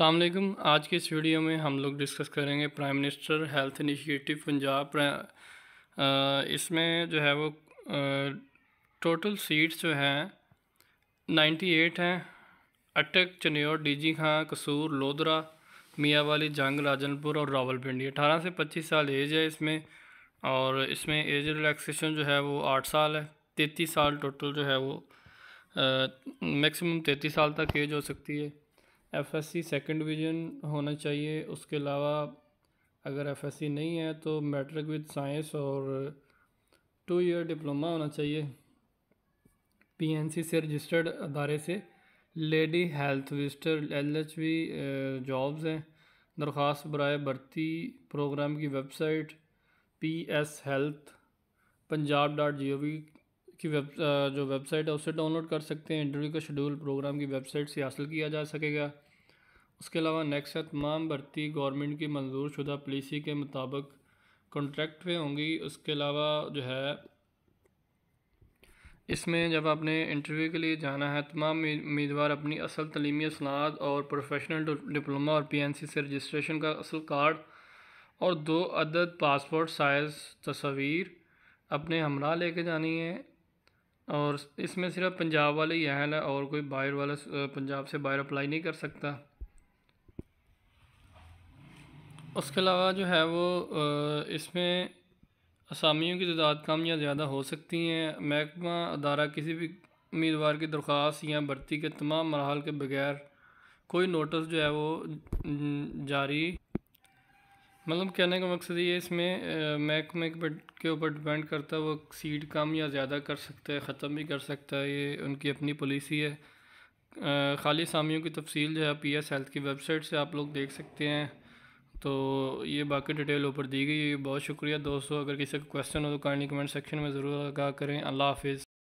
अलमेकम आज के इस वीडियो में हम लोग डिस्कस करेंगे prime minister health initiative Punjab इसमें जो है वो टोटल सीट्स जो हैं 98 हैं अटक डी डीजी खां कसूर लोधरा मियाँ वाली जंग राजनपुर और रावलपिंडी 18 से 25 साल एज है इसमें और इसमें एज रिलैक्सेशन जो है वो आठ साल है तैतीस साल टोटल जो है वो मैक्सिमम तैतीस साल तक एज हो सकती है एफएससी सेकंड डिवीज़न होना चाहिए उसके अलावा अगर एफएससी नहीं है तो मैट्रिक विद साइंस और टू ईयर डिप्लोमा होना चाहिए पीएनसी से रजिस्टर्ड अदारे से lady health visitor L H V jobs हैं दरख्वास्त बर भर्ती प्रोग्राम की website P S health Punjab dot G O V की वेब uh, जो वेबसाइट है उससे डाउनलोड कर सकते हैं इंटरव्यू का शेड्यूल प्रोग्राम की वेबसाइट से हासिल किया जा सकेगा उसके अलावा नेक्स्ट है तमाम भर्ती गवर्नमेंट की मंजूर शुदा पॉलिसी के मुताबिक कॉन्ट्रैक्ट पे होंगी उसके अलावा जो है इसमें जब आपने इंटरव्यू के लिए जाना है तमाम तो उम्मीदवार अपनी असल तलीमी असनाद और प्रोफेशनल डिप्लोमा और सी से रजिस्ट्रेशन का असल कार्ड और दो अदद पासपोर्ट साइज़ तस्वीर अपने हमरा लेके जानी है और इसमें सिर्फ पंजाब वाले ही हैं ना और कोई बाहर वाला पंजाब से बाहर अप्लाई नहीं कर सकता उसके अलावा जो है वो इसमें असामियों की तादाद कम या ज़्यादा हो सकती हैं महकमा अदारा किसी भी उम्मीदवार की दरख्वास्त या भर्ती के तमाम मरहल के बगैर कोई नोटिस जो है वो जारी मतलब कहने का मकसद ये इसमें मैक मैक के ऊपर डिपेंड करता है वो सीट कम या ज़्यादा कर सकता है ख़त्म भी कर सकता है ये उनकी अपनी पॉलिसी है खाली सामियों की तफसील जो है पी एस हेल्थ की वेबसाइट से आप लोग देख सकते हैं तो ये बाकी डिटेल ऊपर दी गई है बहुत शुक्रिया दोस्तों अगर किसी का क्वेश्चन हो तो कहानी कमेंट सेक्शन में ज़रूर आगा करें अल्लाह हाफिज़